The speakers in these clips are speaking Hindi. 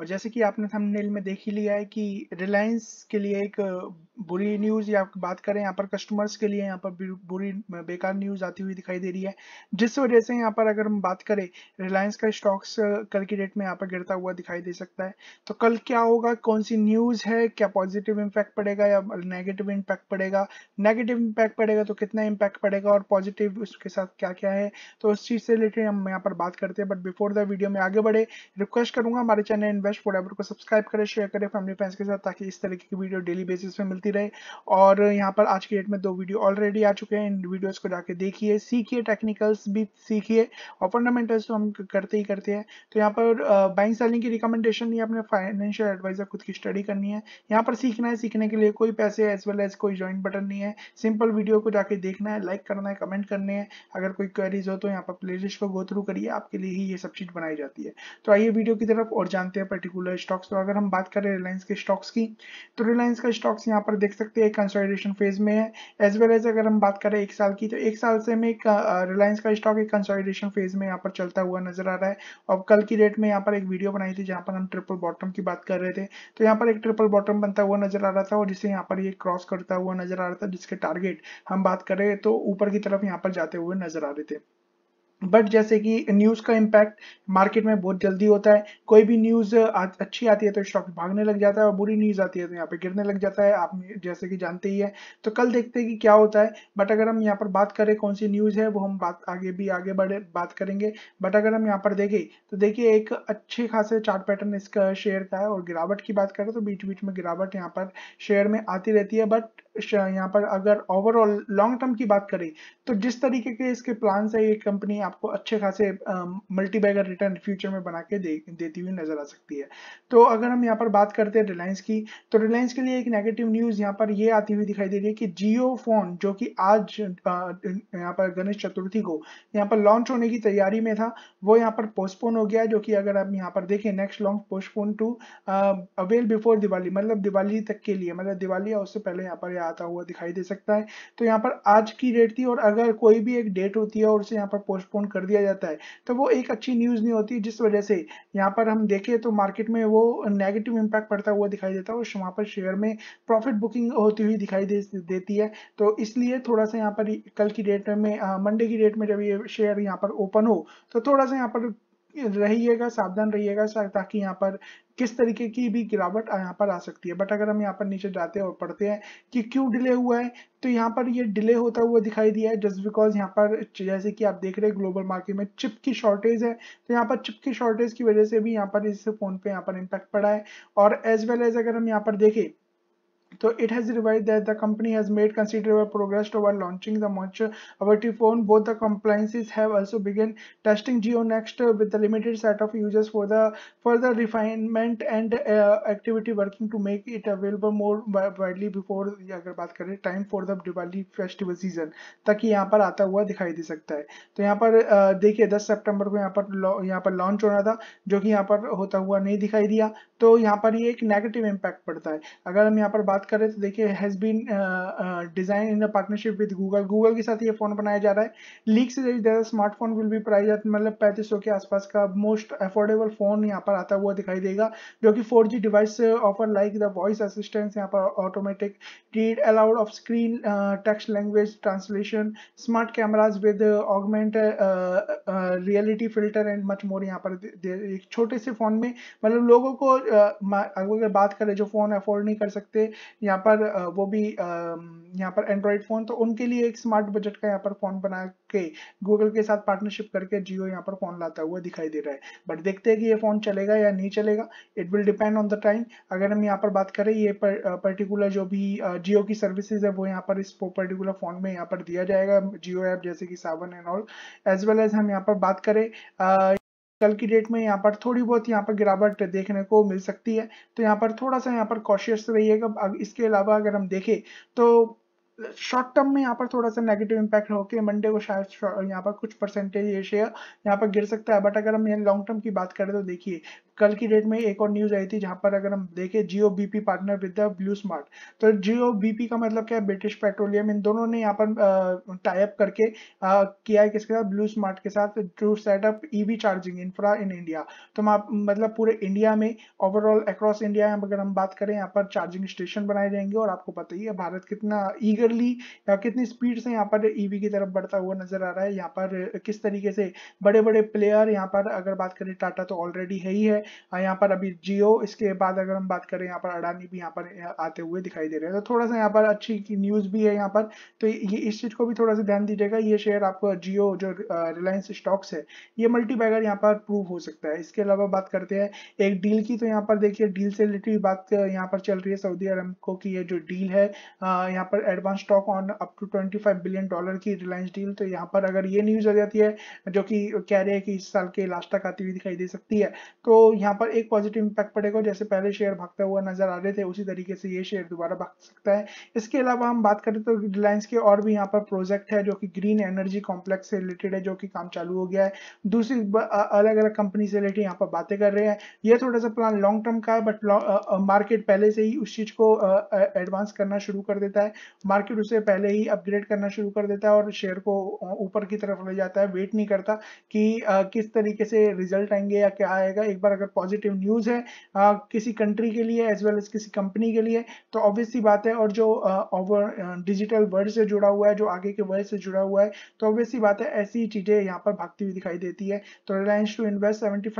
और जैसे कि आपने थंबनेल में देख ही लिया है कि रिलायंस के लिए एक बुरी न्यूज़ या बात करें यहाँ पर कस्टमर्स के लिए यहाँ पर बुरी बेकार न्यूज़ आती हुई दिखाई दे रही है जिस वजह से यहाँ पर अगर हम बात करें रिलायंस का स्टॉक्स कल की डेट में यहाँ पर गिरता हुआ दिखाई दे सकता है तो कल क्या होगा कौन सी न्यूज़ है क्या पॉजिटिव इम्पैक्ट पड़ेगा या नेगेटिव इम्पैक्ट पड़ेगा नेगेटिव इम्पैक्ट पड़ेगा तो कितना इम्पैक्ट पड़ेगा और पॉजिटिव उसके साथ क्या क्या है तो उस चीज़ से रिलेटेड हम यहाँ पर बात करते हैं बट बिफोर द वीडियो में आगे बढ़े रिक्वेस्ट करूँगा हमारे चैनल बेस्ट फूड एवर को सब्सक्राइब करें शेयर करें फैमिली फ्रेंड्स के साथ ताकि इस तरीके की वीडियो डेली बेसिस पे मिलती रहे और यहाँ पर आज की डेट में दो वीडियो ऑलरेडी आ चुके हैं इन वीडियोज़ को जाके देखिए सीखिए टेक्निकल्स भी सीखिए और फंडामेंटल्स तो हम करते ही करते हैं तो यहाँ पर बाइंग सेलिंग की रिकमेंडेशन नहीं अपने फाइनेंशियल एडवाइजर खुद की स्टडी करनी है यहाँ पर सीखना है सीखने के लिए कोई पैसे एज वेल एज कोई ज्वाइंट बटन नहीं है सिंपल वीडियो को जाके देखना है लाइक करना है कमेंट करने है अगर कोई क्वेरीज हो तो यहाँ पर प्ले को गो थ्रू करिए आपके लिए ही ये सब चीज़ बनाई जाती है तो आइए वीडियो की तरफ और जानते हैं पर्टिकुलर स्टॉक्स तो अगर हम बात करें रिलायंस के स्टॉक्स की तो रिलायंस का स्टॉक्स यहाँ पर देख सकते हैं कंसोलिडेशन फेज में है एज वेल एज अगर हम बात करें एक साल की तो एक साल से हमें रिलायंस का स्टॉक एक कंसोलिडेशन फेज में यहाँ पर चलता हुआ नजर आ रहा है और कल की डेट में यहाँ पर एक वीडियो बनाई थी जहाँ पर हम ट्रिपल बॉटम की बात कर रहे थे तो यहाँ पर एक ट्रिपल बॉटम बनता हुआ नजर आ रहा था और जिसे यहाँ पर ये क्रॉस करता हुआ नजर आ रहा था जिसके टारगेट हम बात करें तो ऊपर की तरफ यहाँ पर जाते हुए नजर आ रहे थे बट जैसे कि न्यूज़ का इम्पैक्ट मार्केट में बहुत जल्दी होता है कोई भी न्यूज़ अच्छी आती है तो स्टॉक भागने लग जाता है और बुरी न्यूज़ आती है तो यहाँ पे गिरने लग जाता है आप जैसे कि जानते ही है तो कल देखते हैं कि क्या होता है बट अगर हम यहाँ पर बात करें कौन सी न्यूज़ है वो हम बात आगे भी आगे बढ़े बात करेंगे बट अगर हम यहाँ पर देखें तो देखिए एक अच्छे खासे चार्ट पैटर्न इसका शेयर का है और गिरावट की बात करें तो बीच बीच में गिरावट यहाँ पर शेयर में आती रहती है बट यहाँ पर अगर ओवरऑल लॉन्ग टर्म की बात करें तो जिस तरीके के इसके प्लान्स है ये कंपनी आपको अच्छे खासे मल्टी बैगर रिटर्न फ्यूचर में बना के दे, देती हुई नजर आ सकती है तो अगर हम यहाँ पर बात करते हैं रिलायंस की तो रिलायंस के लिए एक नेगेटिव न्यूज यहाँ पर ये आती हुई दिखाई दे रही है कि जियो फोन जो कि आज यहाँ पर गणेश चतुर्थी को यहाँ पर लॉन्च होने की तैयारी में था वो यहाँ पर पोस्टपोन हो गया जो कि अगर आप यहाँ पर देखें next launch postpone to avail before Diwali मतलब दिवाली तक के लिए मतलब दिवाली या उससे पहले यहाँ पर यह आता हुआ दिखाई दे सकता है तो यहाँ पर आज की डेट थी और अगर कोई भी एक डेट होती है और उसे यहाँ पर पोस्टपोन पोस्टपोन कर दिया जाता है तो वो एक अच्छी न्यूज़ नहीं होती जिस वजह से यहाँ पर हम देखें तो मार्केट में वो नेगेटिव इम्पैक्ट पड़ता हुआ दिखाई देता है और वहाँ पर शेयर में प्रॉफिट बुकिंग होती हुई दिखाई दे, देती है तो इसलिए थोड़ा सा यहाँ पर कल की डेट में मंडे की डेट में जब ये शेयर यहाँ पर ओपन हो तो थोड़ा सा यहाँ पर रहिएगा सावधान रहिएगा ताकि यहाँ पर किस तरीके की भी गिरावट यहाँ पर आ सकती है बट अगर हम यहाँ पर नीचे जाते हैं और पढ़ते हैं कि क्यों डिले हुआ है तो यहाँ पर ये डिले होता हुआ दिखाई दिया है जस्ट बिकॉज यहाँ पर जैसे कि आप देख रहे हैं ग्लोबल मार्केट में चिप की शॉर्टेज है तो यहाँ पर चिप की शॉर्टेज की वजह से भी यहाँ पर इस फोन पे यहाँ पर इम्पैक्ट पड़ा है और एज वेल एज अगर हम यहाँ पर देखें तो it has revise that the company has made considerable progress toward launching the much awaited phone both the compliances have also begin testing Jio next with the limited set of users for the further refinement and activity working to make it available more widely before अगर बात करें time for the Diwali festival season ताकि यहाँ पर आता हुआ दिखाई दे सकता है तो यहाँ पर देखिए 10 सितंबर को यहाँ पर यहाँ पर लॉन्च होना था जो कि यहां पर होता हुआ नहीं दिखाई दिया तो यहाँ पर ये एक नेगेटिव इम्पैक्ट पड़ता है अगर हम यहाँ पर बात बात करें तो देखिए has been design in a partnership with Google Google के साथ ये फ़ोन बनाया जा रहा है लीक से ज़्यादा स्मार्टफोन विल बी प्राइज मतलब पैंतीस के आसपास का मोस्ट अफोर्डेबल फ़ोन यहाँ पर आता हुआ दिखाई देगा जो कि four device offer like the voice assistance यहाँ पर automatic read aloud of screen text language translation smart cameras with augment reality filter and much more यहाँ पर एक छोटे से फ़ोन में मतलब लोगों को uh, अगर बात करें जो फ़ोन अफोर्ड नहीं कर सकते यहाँ पर वो भी यहाँ पर एंड्रॉयड फ़ोन तो उनके लिए एक स्मार्ट बजट का यहाँ पर फ़ोन बना के गूगल के साथ पार्टनरशिप करके जियो यहाँ पर फ़ोन लाता हुआ दिखाई दे रहा है बट देखते हैं कि ये फ़ोन चलेगा या नहीं चलेगा it will depend on the time अगर हम यहाँ पर बात करें ये पर्टिकुलर जो भी जियो की सर्विसेज है वो यहाँ पर इस पर्टिकुलर फ़ोन में यहाँ पर दिया जाएगा जियो ऐप जैसे कि Saavn and all as well as हम यहाँ पर बात करें आ, कल की डेट में यहाँ पर थोड़ी बहुत यहाँ पर गिरावट देखने को मिल सकती है तो यहाँ पर थोड़ा सा यहाँ पर कॉशियस रहिएगा इसके अलावा अगर हम देखें तो शॉर्ट टर्म में यहाँ पर थोड़ा सा नेगेटिव इम्पैक्ट होकर मंडे को शायद यहाँ पर कुछ परसेंटेज ये शेयर यहाँ पर गिर सकता है बट अगर हम यहाँ लॉन्ग टर्म की बात करें तो देखिए कल की डेट में एक और न्यूज आई थी जहां पर अगर हम देखें Jio BP partner with the BluSmart तो जियो बीपी का मतलब क्या है ब्रिटिश पेट्रोलियम इन दोनों ने यहाँ पर टाइप करके आ, किया है किसके साथ ब्लू स्मार्ट के साथ to setup EV charging infra in India तो आप मतलब पूरे इंडिया में ओवरऑल अक्रॉस इंडिया अगर हम बात करें यहाँ पर चार्जिंग स्टेशन बनाए जाएंगे और आपको पता ही है भारत कितना ईगर क्लियरली या कितनी स्पीड से यहाँ पर ईवी की तरफ बढ़ता हुआ नजर आ रहा है यहाँ पर किस तरीके से बड़े बड़े प्लेयर यहाँ पर अगर बात करें टाटा तो ऑलरेडी है ही है यहाँ पर अभी जियो इसके बाद अगर हम बात करें यहाँ पर अडानी भी यहाँ पर आते हुए दिखाई दे रहे हैं तो थोड़ा सा यहाँ पर अच्छी न्यूज भी है यहाँ पर तो ये इस चीज को भी थोड़ा सा ध्यान दीजिएगा ये शेयर आपको जियो जो रिलायंस स्टॉक्स है ये मल्टी बैगर यहाँ पर प्रूव हो सकता है इसके अलावा बात करते हैं एक डील की तो यहाँ पर देखिए डील से रिलेटेड बात यहाँ पर चल रही है सऊदी अरब को की ये जो डील है यहाँ पर advance stock on up to 25 billion dollar की रिलायंस डील तो यहाँ पर अगर ये न्यूज़ आ जाती है जो कि कह रहे हैं कि इस साल के लास्ट तक आती हुई दिखाई दे सकती है तो यहाँ पर एक पॉजिटिव इम्पैक्ट पड़ेगा जैसे पहले शेयर भागता हुआ नजर आ रहे थे उसी तरीके से ये शेयर दोबारा भाग सकता है इसके अलावा हम बात करें तो रिलायंस के और भी यहाँ पर प्रोजेक्ट है जो कि ग्रीन एनर्जी कॉम्प्लेक्स से रिलेटेड है जो कि काम चालू हो गया है दूसरी अलग अलग कंपनी से रिलेटेड यहाँ पर बातें कर रहे हैं ये थोड़ा सा प्लान लॉन्ग टर्म का है बट मार्केट पहले से ही उस चीज को एडवांस करना शुरू कर देता है मार्केट मार्केट उसे पहले ही अपग्रेड करना शुरू कर देता है और शेयर को ऊपर की तरफ ले जाता है वेट नहीं करता कि आ, किस तरीके से रिजल्ट आएंगे या क्या आएगा एक बार अगर पॉजिटिव न्यूज़ है आ, किसी कंट्री के लिए एज वेल एज किसी कंपनी के लिए तो ऑब्वियसली बात है और जो ओवर डिजिटल वर्ल्ड से जुड़ा हुआ है जो आगे के वर्ल्ड से जुड़ा हुआ है तो ऑब्वियसली बात है ऐसी चीज़ें यहाँ पर भागती हुई दिखाई देती है तो Reliance to invest seventy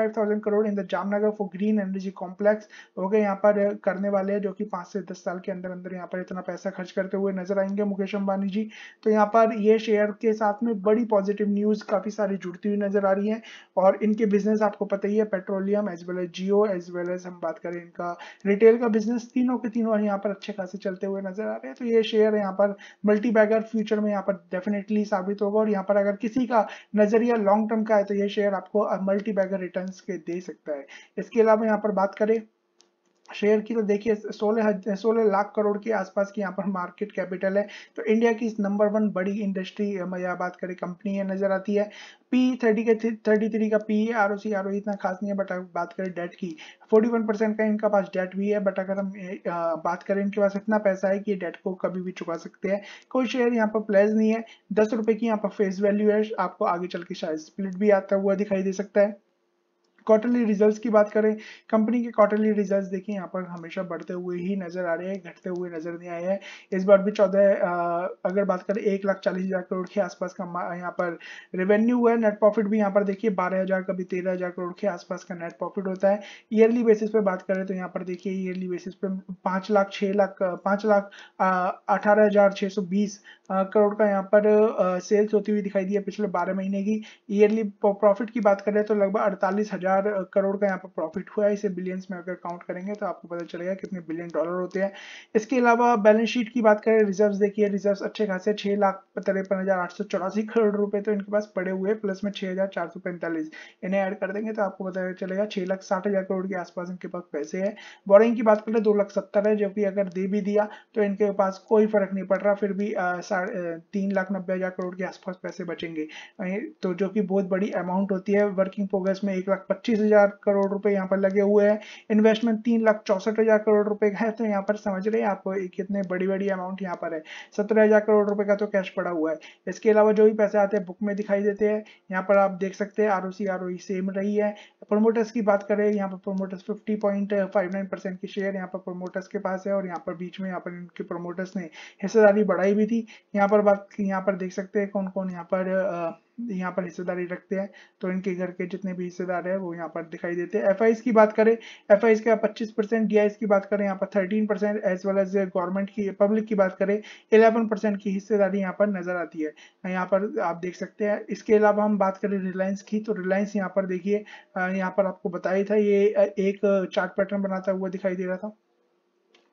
crore in the Jamnagar for green energy complex हो गए यहाँ पर करने वाले हैं जो कि पांच से दस साल के अंदर अंदर यहाँ पर इतना पैसा खर्च करते हुए नजर नजर आएंगे मुकेश अंबानी जी तो यहाँ पर ये शेयर के साथ में बड़ी पॉजिटिव न्यूज काफी सारी जुड़ती हुई नजर आ रही है और इनके बिजनेस आपको पता ही है petroleum as well as Jio as well as हम बात करें इनका रिटेल का बिजनेस तीनों के तीनों यहाँ पर अच्छे खासे चलते हुए नजर आ रहे हैं तो ये शेयर यहाँ पर मल्टी फ्यूचर में यहाँ पर डेफिनेटली साबित होगा और यहाँ पर अगर किसी का नजरिया लॉन्ग टर्म का है तो ये शेयर आपको मल्टी बैगर रिटर्न के दे सकता है इसके अलावा यहाँ पर बात करें शेयर की तो देखिए सोलह सोलह लाख करोड़ के आसपास की यहाँ पर मार्केट कैपिटल है तो इंडिया की इस नंबर वन बड़ी इंडस्ट्री या बात करें कंपनी है नजर आती है पी थर्टी के थर्टी थ्री का P R O C R O इतना खास नहीं है बट बात करें डेट की फोर्टी वन परसेंट का इनका पास डेट भी है बट अगर हम बात करें इनके पास इतना पैसा है कि डेट को कभी भी चुका सकते हैं कोई शेयर यहाँ पर प्लेज नहीं है दस रुपए की यहाँ पर फेस वैल्यू है आपको आगे चल के शायद स्प्लिट भी आता हुआ दिखाई दे सकता है क्वार्टरली रिजल्ट्स की बात करें कंपनी के क्वार्टरली रिजल्ट्स देखिए यहाँ पर हमेशा बढ़ते हुए ही नजर आ रहे हैं घटते हुए नजर नहीं आए हैं इस बार भी चौदह अगर बात करें एक लाख चालीस हजार करोड़ के आसपास का यहाँ पर रेवेन्यू हुआ है नेट प्रॉफिट भी यहाँ पर देखिए बारह हजार कभी तेरह हजार करोड़ के आसपास का नेट प्रॉफिट होता है ईयरली बेसिस पे बात करें तो यहाँ पर देखिए ईयरली बेसिस पे पांच लाख छह लाख पांच लाख अठारह हजार छह सौ बीस करोड़ का यहाँ पर सेल्स होती हुई दिखाई दी है पिछले बारह महीने की ईयरली प्रॉफिट की बात करें तो लगभग अड़तालीस हजार हजार करोड़ का यहाँ पर प्रॉफिट हुआ है इसे बिलियंस में अगर काउंट करेंगे तो आपको पता चलेगा कितने बिलियन डॉलर होते हैं इसके अलावा बैलेंस शीट की बात करें रिजर्व देखिए रिजर्व अच्छे खासे छह लाख तिरपन हजार आठ सौ चौरासी करोड़ रुपए तो इनके पास पड़े हुए प्लस में छह हजार चार सौ पैंतालीस इन्हें ऐड कर देंगे तो आपको पता चलेगा छह लाख साठ हजार करोड़ के आसपास इनके पास पैसे है बोरिंग की बात करें दो लाख सत्तर है जो कि अगर दे भी दिया तो इनके पास कोई फर्क नहीं पड़ रहा फिर भी तीन लाख नब्बे हजार करोड़ के आसपास पैसे बचेंगे तो जो कि बहुत बड़ी अमाउंट होती है वर्किंग प्रोग्रेस में एक लाख पच्चीस पच्चीस हजार करोड़ रुपए यहाँ पर लगे हुए हैं इन्वेस्टमेंट तीन लाख चौसठ हजार करोड़ रुपए का है तो यहाँ पर समझ रहे हैं आपको कितने बड़ी बड़ी अमाउंट यहाँ पर है सत्रह हजार करोड़ रुपए का तो कैश पड़ा हुआ है इसके अलावा जो भी पैसे आते हैं बुक में दिखाई देते हैं यहाँ पर आप देख सकते हैं आर ओ सेम रही है प्रोमोटर्स की बात करें यहाँ पर promoters fifty point five nine percent की शेयर यहाँ पर प्रोमोटर्स के पास है और यहाँ पर बीच में यहाँ पर इनके प्रोमोटर्स ने हिस्सेदारी बढ़ाई भी थी यहाँ पर बात यहाँ पर देख सकते हैं कौन कौन यहाँ पर आ, यहाँ पर हिस्सेदारी रखते हैं तो इनके घर के जितने भी हिस्सेदार है वो यहाँ पर दिखाई देते हैं एफ की बात करें एफ का पच्चीस परसेंट डी की बात करें यहाँ पर thirteen percent as well as government की पब्लिक की बात करें इलेवन परसेंट की हिस्सेदारी यहाँ पर नजर आती है यहाँ पर आप देख सकते हैं इसके अलावा हम बात करें रिलायंस की तो रिलायंस यहाँ पर देखिए यहाँ पर आपको बताया था ये एक चार्ट पैटर्न बनाता हुआ दिखाई दे रहा था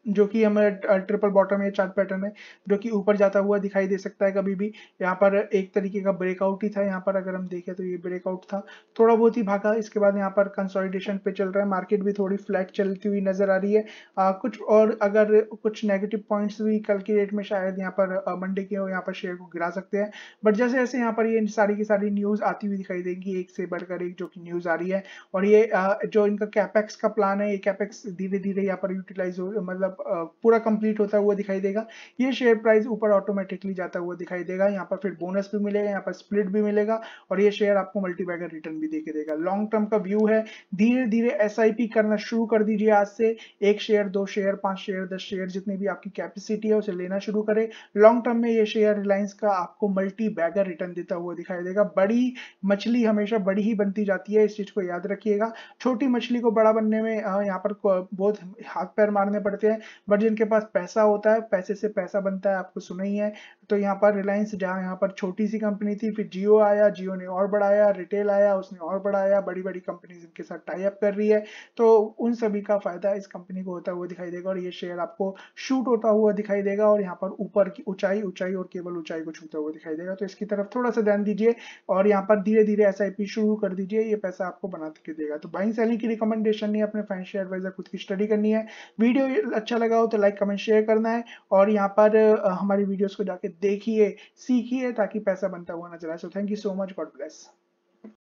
जो कि हमें ट्रिपल बॉटम या चार्ट पैटर्न है जो कि ऊपर जाता हुआ दिखाई दे सकता है कभी भी यहाँ पर एक तरीके का ब्रेकआउट ही था यहाँ पर अगर हम देखें तो ये ब्रेकआउट था थोड़ा बहुत ही भागा इसके बाद यहाँ पर कंसोलिडेशन पे चल रहा है मार्केट भी थोड़ी फ्लैट चलती हुई नजर आ रही है आ, कुछ और अगर कुछ नेगेटिव पॉइंट्स भी कल की डेट में शायद यहाँ पर मंडे के हो यहाँ पर शेयर को गिरा सकते हैं बट जैसे जैसे यहाँ पर ये सारी की सारी न्यूज आती हुई दिखाई देगी एक से बढ़कर एक जो की न्यूज आ रही है और ये जो इनका कैपेक्स का प्लान है ये कैपेक्स धीरे धीरे यहाँ पर यूटिलाइज हो मतलब पूरा कंप्लीट होता हुआ दिखाई देगा ये शेयर प्राइस ऊपर ऑटोमेटिकली जाता हुआ दिखाई देगा यहाँ पर फिर बोनस भी मिलेगा यहाँ पर स्प्लिट भी मिलेगा और ये शेयर आपको मल्टीबैगर रिटर्न भी देके देगा लॉन्ग टर्म का व्यू है धीरे धीरे एस करना शुरू कर दीजिए आज से एक शेयर दो शेयर पांच शेयर दस शेयर जितनी भी आपकी कैपेसिटी है उसे लेना शुरू करे लॉन्ग टर्म में ये शेयर रिलायंस का आपको मल्टी बैगर रिटर्न देता हुआ दिखाई देगा बड़ी मछली हमेशा बड़ी ही बनती जाती है इस चीज को याद रखिएगा छोटी मछली को बड़ा बनने में यहाँ पर बहुत हाथ पैर मारने पड़ते हैं बट जिनके पास पैसा होता है पैसे से पैसा बनता है आपको सुना ही है तो यहाँ पर रिलायंस जहाँ यहाँ पर छोटी सी कंपनी थी फिर जियो आया जियो ने और बढ़ाया रिटेल आया उसने और बढ़ाया बड़ी बड़ी कंपनीज इनके साथ टाई अप कर रही है तो उन सभी का फायदा इस कंपनी को होता हुआ दिखाई देगा और ये शेयर आपको शूट होता हुआ दिखाई देगा और यहाँ पर ऊपर की ऊंचाई ऊंचाई और केवल ऊंचाई को छूता हुआ दिखाई देगा तो इसकी तरफ थोड़ा सा ध्यान दीजिए और यहाँ पर धीरे धीरे एस शुरू कर दीजिए ये पैसा आपको बना के देगा तो बाइंग सेलिंग की रिकमेंडेशन नहीं अपने फाइनेंशियल एडवाइजर खुद की स्टडी करनी है वीडियो अच्छा लगा हो तो लाइक कमेंट शेयर करना है और यहाँ पर हमारी वीडियोज़ को जाके देखिए सीखिए ताकि पैसा बनता हुआ नजर आए so thank you so much God bless